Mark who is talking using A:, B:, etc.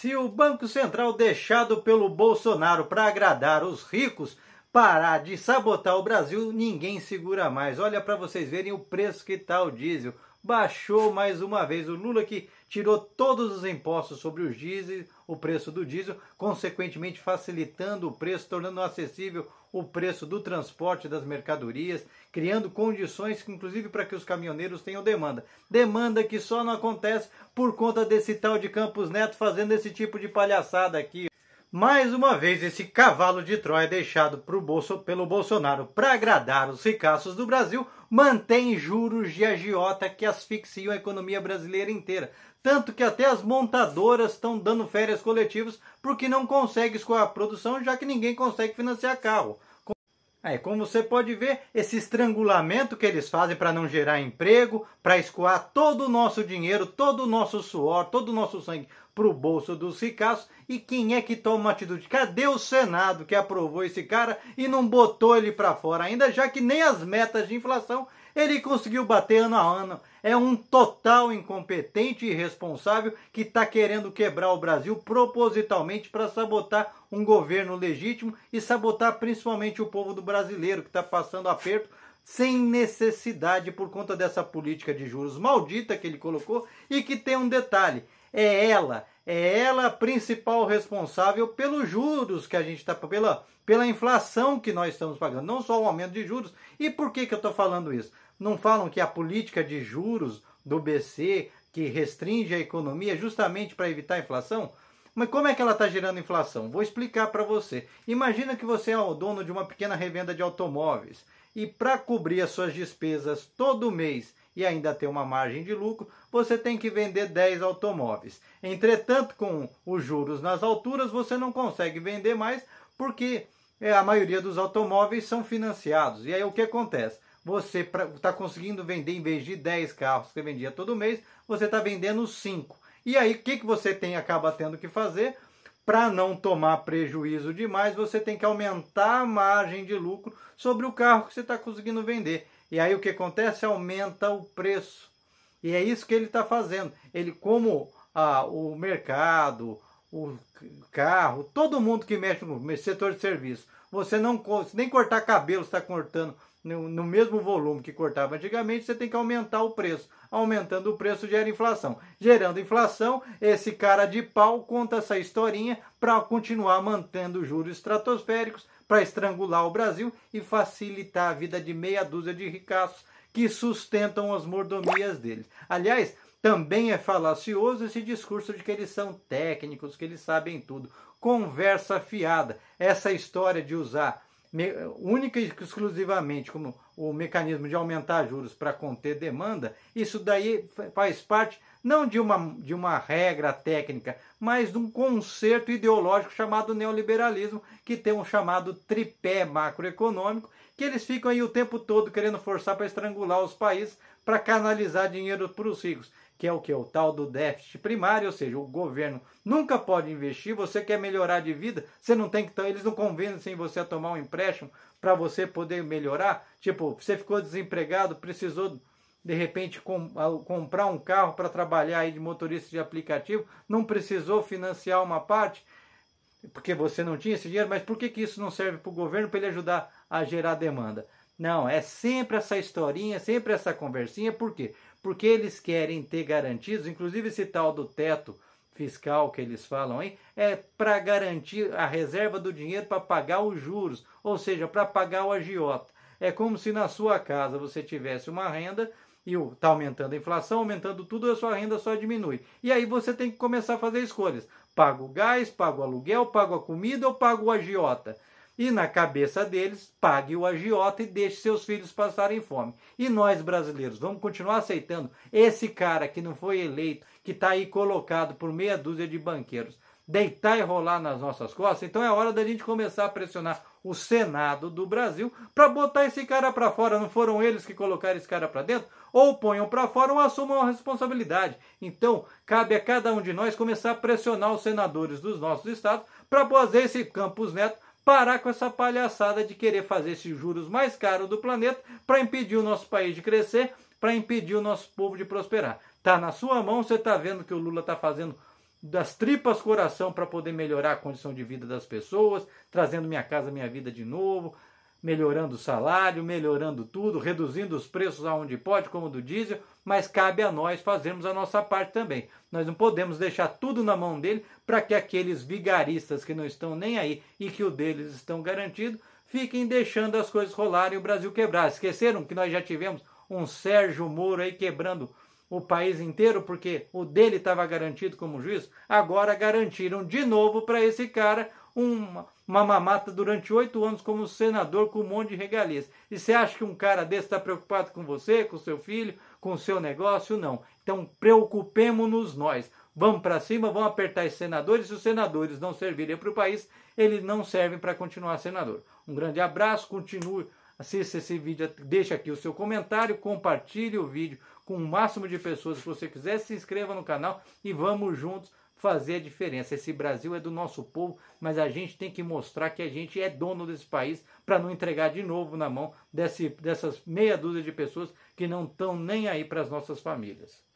A: Se o Banco Central deixado pelo Bolsonaro para agradar os ricos parar de sabotar o Brasil, ninguém segura mais. Olha para vocês verem o preço que está o diesel baixou mais uma vez. O Lula que tirou todos os impostos sobre o diesel, o preço do diesel, consequentemente facilitando o preço, tornando acessível o preço do transporte das mercadorias, criando condições, inclusive, para que os caminhoneiros tenham demanda. Demanda que só não acontece por conta desse tal de Campos Neto fazendo esse tipo de palhaçada aqui, mais uma vez, esse cavalo de Troia deixado Bolso, pelo Bolsonaro para agradar os ricaços do Brasil mantém juros de agiota que asfixiam a economia brasileira inteira. Tanto que até as montadoras estão dando férias coletivas porque não consegue escoar a produção, já que ninguém consegue financiar carro. Aí, como você pode ver, esse estrangulamento que eles fazem para não gerar emprego, para escoar todo o nosso dinheiro, todo o nosso suor, todo o nosso sangue para o bolso dos ricaços. E quem é que toma atitude? Cadê o Senado que aprovou esse cara e não botou ele para fora ainda, já que nem as metas de inflação ele conseguiu bater ano a ano. É um total incompetente e irresponsável que está querendo quebrar o Brasil propositalmente para sabotar um governo legítimo e sabotar principalmente o povo do brasileiro que está passando aperto sem necessidade por conta dessa política de juros maldita que ele colocou e que tem um detalhe, é ela, é ela a principal responsável pelos juros que a gente está, pela, pela inflação que nós estamos pagando, não só o aumento de juros. E por que, que eu estou falando isso? Não falam que a política de juros do BC, que restringe a economia é justamente para evitar a inflação? Mas como é que ela está gerando inflação? Vou explicar para você. Imagina que você é o dono de uma pequena revenda de automóveis e para cobrir as suas despesas todo mês e ainda ter uma margem de lucro, você tem que vender 10 automóveis. Entretanto, com os juros nas alturas, você não consegue vender mais porque é, a maioria dos automóveis são financiados. E aí o que acontece? você está conseguindo vender, em vez de 10 carros que vendia todo mês, você está vendendo 5. E aí, o que, que você tem, acaba tendo que fazer? Para não tomar prejuízo demais, você tem que aumentar a margem de lucro sobre o carro que você está conseguindo vender. E aí o que acontece? Aumenta o preço. E é isso que ele está fazendo. Ele, como ah, o mercado, o carro, todo mundo que mexe no setor de serviço, você não nem cortar cabelo está cortando no, mesmo volume que cortava antigamente, você tem que aumentar o preço. Aumentando o preço gera inflação. Gerando inflação, esse cara de pau conta essa historinha para continuar mantendo juros estratosféricos, para estrangular o Brasil e facilitar a vida de meia dúzia de ricaços que sustentam as mordomias deles. Aliás, também é falacioso esse discurso de que eles são técnicos, que eles sabem tudo. Conversa fiada. Essa história de usar única e exclusivamente como o mecanismo de aumentar juros para conter demanda, isso daí faz parte não de uma, de uma regra técnica, mas de um conserto ideológico chamado neoliberalismo, que tem um chamado tripé macroeconômico, que eles ficam aí o tempo todo querendo forçar para estrangular os países para canalizar dinheiro para os ricos que é o que? O tal do déficit primário, ou seja, o governo nunca pode investir, você quer melhorar de vida, você não tem que. Eles não convencem você a tomar um empréstimo para você poder melhorar. Tipo, você ficou desempregado, precisou de repente com, comprar um carro para trabalhar aí de motorista de aplicativo, não precisou financiar uma parte, porque você não tinha esse dinheiro, mas por que, que isso não serve para o governo para ele ajudar a gerar demanda? Não, é sempre essa historinha, sempre essa conversinha, por quê? Porque eles querem ter garantidos, inclusive esse tal do teto fiscal que eles falam aí, é para garantir a reserva do dinheiro para pagar os juros, ou seja, para pagar o agiota. É como se na sua casa você tivesse uma renda e está aumentando a inflação, aumentando tudo, a sua renda só diminui. E aí você tem que começar a fazer escolhas. Pago o gás, pago o aluguel, pago a comida ou pago o agiota? e na cabeça deles pague o agiota e deixe seus filhos passarem fome. E nós brasileiros vamos continuar aceitando esse cara que não foi eleito, que está aí colocado por meia dúzia de banqueiros, deitar e rolar nas nossas costas? Então é hora da gente começar a pressionar o Senado do Brasil para botar esse cara para fora. Não foram eles que colocaram esse cara para dentro? Ou ponham para fora ou assumam a responsabilidade. Então cabe a cada um de nós começar a pressionar os senadores dos nossos estados para fazer esse Campos Neto parar com essa palhaçada de querer fazer esses juros mais caros do planeta para impedir o nosso país de crescer, para impedir o nosso povo de prosperar. Tá na sua mão, você tá vendo que o Lula tá fazendo das tripas coração para poder melhorar a condição de vida das pessoas, trazendo minha casa, minha vida de novo, melhorando o salário, melhorando tudo, reduzindo os preços aonde pode, como do diesel, mas cabe a nós fazermos a nossa parte também. Nós não podemos deixar tudo na mão dele para que aqueles vigaristas que não estão nem aí e que o deles estão garantido fiquem deixando as coisas rolarem e o Brasil quebrar. Esqueceram que nós já tivemos um Sérgio Moro aí quebrando o país inteiro porque o dele estava garantido como juiz? Agora garantiram de novo para esse cara uma, uma mamata durante oito anos como senador com um monte de regalias. E você acha que um cara desse está preocupado com você, com seu filho, com o seu negócio? Não. Então preocupemos-nos nós. Vamos para cima, vamos apertar esses senadores. Se os senadores não servirem para o país, eles não servem para continuar senador. Um grande abraço, continue, assista esse vídeo, deixa aqui o seu comentário, compartilhe o vídeo com o máximo de pessoas que você quiser, se inscreva no canal e vamos juntos fazer a diferença. Esse Brasil é do nosso povo, mas a gente tem que mostrar que a gente é dono desse país para não entregar de novo na mão desse, dessas meia dúzia de pessoas que não estão nem aí para as nossas famílias.